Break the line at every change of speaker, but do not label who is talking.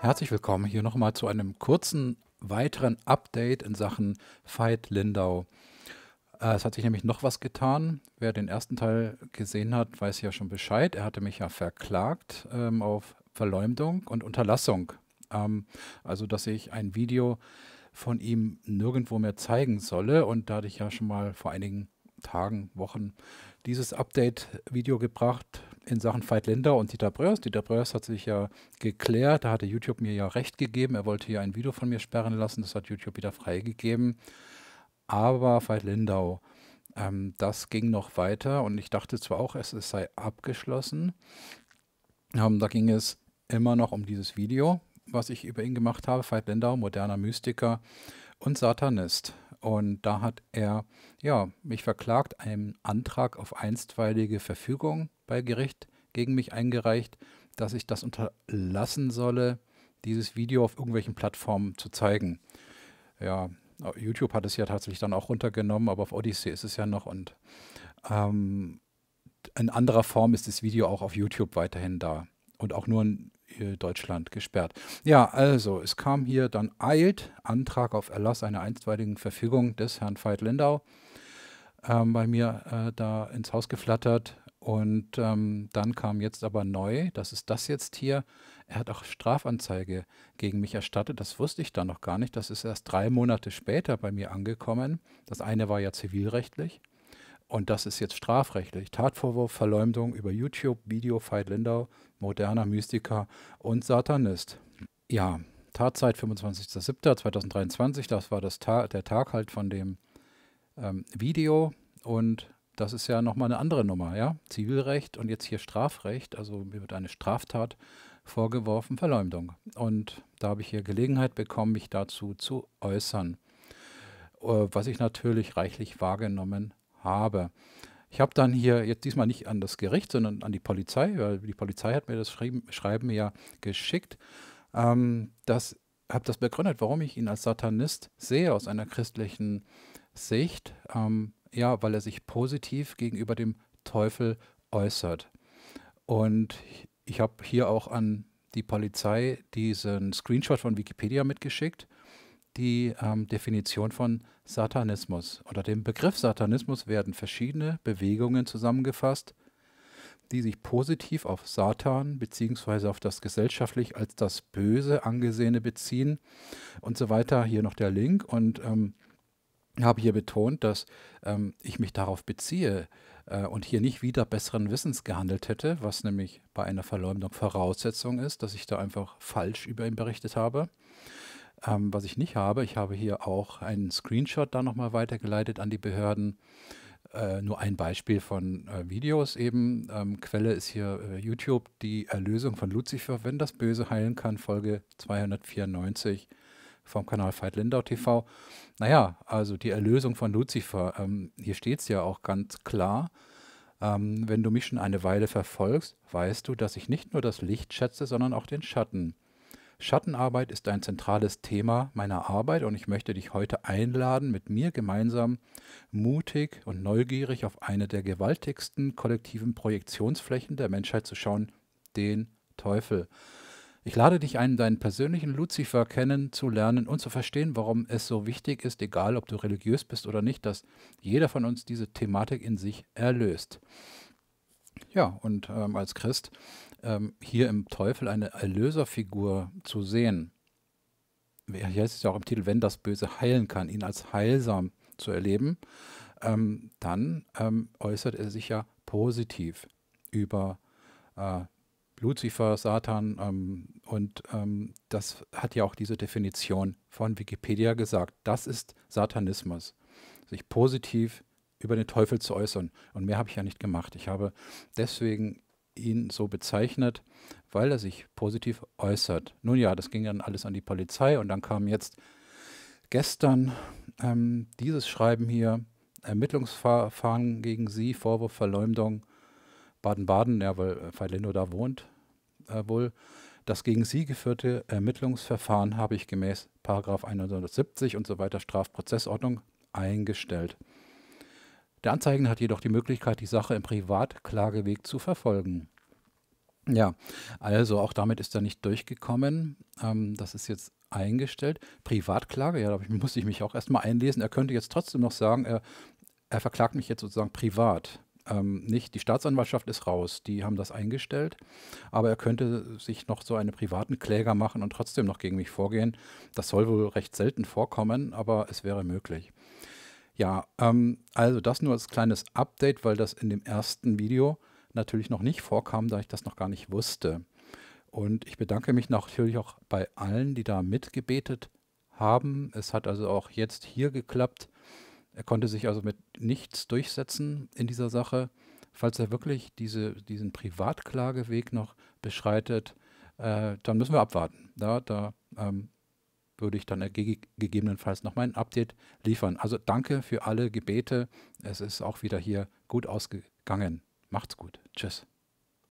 Herzlich willkommen hier nochmal zu einem kurzen weiteren Update in Sachen Veit Lindau. Äh, es hat sich nämlich noch was getan. Wer den ersten Teil gesehen hat, weiß ja schon Bescheid. Er hatte mich ja verklagt ähm, auf Verleumdung und Unterlassung. Ähm, also, dass ich ein Video von ihm nirgendwo mehr zeigen solle. Und da hatte ich ja schon mal vor einigen Tagen, Wochen dieses Update-Video gebracht in Sachen Veit Linder und Dieter Bröers. Dieter Bröers hat sich ja geklärt, da hatte YouTube mir ja recht gegeben, er wollte ja ein Video von mir sperren lassen, das hat YouTube wieder freigegeben. Aber Veit Lindau, ähm, das ging noch weiter und ich dachte zwar auch, es, es sei abgeschlossen. Ähm, da ging es immer noch um dieses Video, was ich über ihn gemacht habe, Veit Lindau, moderner Mystiker und Satanist. Und da hat er ja, mich verklagt, einen Antrag auf einstweilige Verfügung bei Gericht gegen mich eingereicht, dass ich das unterlassen solle, dieses Video auf irgendwelchen Plattformen zu zeigen. Ja, YouTube hat es ja tatsächlich dann auch runtergenommen, aber auf Odyssey ist es ja noch und ähm, in anderer Form ist das Video auch auf YouTube weiterhin da und auch nur in äh, Deutschland gesperrt. Ja, also es kam hier dann eilt Antrag auf Erlass einer einstweiligen Verfügung des Herrn Veit Lindau ähm, bei mir äh, da ins Haus geflattert. Und ähm, dann kam jetzt aber neu, das ist das jetzt hier, er hat auch Strafanzeige gegen mich erstattet. Das wusste ich dann noch gar nicht. Das ist erst drei Monate später bei mir angekommen. Das eine war ja zivilrechtlich. Und das ist jetzt strafrechtlich. Tatvorwurf, Verleumdung über YouTube, Video, Veit Lindau, moderner Mystiker und Satanist. Ja, Tatzeit 25.07.2023, das war das Ta der Tag halt von dem ähm, Video. Und das ist ja nochmal eine andere Nummer, ja? Zivilrecht und jetzt hier Strafrecht. Also mir wird eine Straftat vorgeworfen, Verleumdung. Und da habe ich hier Gelegenheit bekommen, mich dazu zu äußern, äh, was ich natürlich reichlich wahrgenommen habe habe. Ich habe dann hier jetzt diesmal nicht an das Gericht, sondern an die Polizei, weil die Polizei hat mir das Schreiben ja geschickt. Ähm, das habe das begründet, warum ich ihn als Satanist sehe aus einer christlichen Sicht. Ähm, ja, weil er sich positiv gegenüber dem Teufel äußert. Und ich, ich habe hier auch an die Polizei diesen Screenshot von Wikipedia mitgeschickt die ähm, Definition von Satanismus. Unter dem Begriff Satanismus werden verschiedene Bewegungen zusammengefasst, die sich positiv auf Satan bzw. auf das gesellschaftlich als das Böse angesehene beziehen und so weiter. Hier noch der Link und ähm, habe hier betont, dass ähm, ich mich darauf beziehe äh, und hier nicht wieder besseren Wissens gehandelt hätte, was nämlich bei einer Verleumdung Voraussetzung ist, dass ich da einfach falsch über ihn berichtet habe. Ähm, was ich nicht habe, ich habe hier auch einen Screenshot da nochmal weitergeleitet an die Behörden. Äh, nur ein Beispiel von äh, Videos eben. Ähm, Quelle ist hier äh, YouTube, die Erlösung von Lucifer, wenn das Böse heilen kann, Folge 294 vom Kanal Veit Lindau TV. Naja, also die Erlösung von Lucifer. Ähm, hier steht es ja auch ganz klar. Ähm, wenn du mich schon eine Weile verfolgst, weißt du, dass ich nicht nur das Licht schätze, sondern auch den Schatten. Schattenarbeit ist ein zentrales Thema meiner Arbeit und ich möchte dich heute einladen, mit mir gemeinsam mutig und neugierig auf eine der gewaltigsten kollektiven Projektionsflächen der Menschheit zu schauen, den Teufel. Ich lade dich ein, deinen persönlichen Luzifer kennenzulernen und zu verstehen, warum es so wichtig ist, egal ob du religiös bist oder nicht, dass jeder von uns diese Thematik in sich erlöst. Ja, und ähm, als Christ ähm, hier im Teufel eine Erlöserfigur zu sehen. Hier heißt es ja auch im Titel, wenn das Böse heilen kann, ihn als heilsam zu erleben, ähm, dann ähm, äußert er sich ja positiv über äh, Luzifer, Satan ähm, und ähm, das hat ja auch diese Definition von Wikipedia gesagt. Das ist Satanismus, sich positiv über den Teufel zu äußern. Und mehr habe ich ja nicht gemacht. Ich habe deswegen ihn so bezeichnet, weil er sich positiv äußert. Nun ja, das ging dann alles an die Polizei und dann kam jetzt gestern ähm, dieses Schreiben hier, Ermittlungsverfahren gegen Sie, Vorwurf Verleumdung Baden-Baden, ja, weil Feilindo äh, da wohnt äh, wohl. Das gegen Sie geführte Ermittlungsverfahren habe ich gemäß 170 und so weiter Strafprozessordnung eingestellt. Der Anzeigen hat jedoch die Möglichkeit, die Sache im Privatklageweg zu verfolgen. Ja, also auch damit ist er nicht durchgekommen. Ähm, das ist jetzt eingestellt. Privatklage, ja, da muss ich mich auch erstmal einlesen. Er könnte jetzt trotzdem noch sagen, er, er verklagt mich jetzt sozusagen privat. Ähm, nicht, die Staatsanwaltschaft ist raus, die haben das eingestellt, aber er könnte sich noch so einen privaten Kläger machen und trotzdem noch gegen mich vorgehen. Das soll wohl recht selten vorkommen, aber es wäre möglich. Ja, ähm, also das nur als kleines Update, weil das in dem ersten Video natürlich noch nicht vorkam, da ich das noch gar nicht wusste. Und ich bedanke mich natürlich auch bei allen, die da mitgebetet haben. Es hat also auch jetzt hier geklappt. Er konnte sich also mit nichts durchsetzen in dieser Sache. Falls er wirklich diese, diesen Privatklageweg noch beschreitet, äh, dann müssen wir abwarten. Da, da ähm, würde ich dann äh, gegebenenfalls noch mein Update liefern. Also danke für alle Gebete. Es ist auch wieder hier gut ausgegangen. Macht's gut. Tschüss.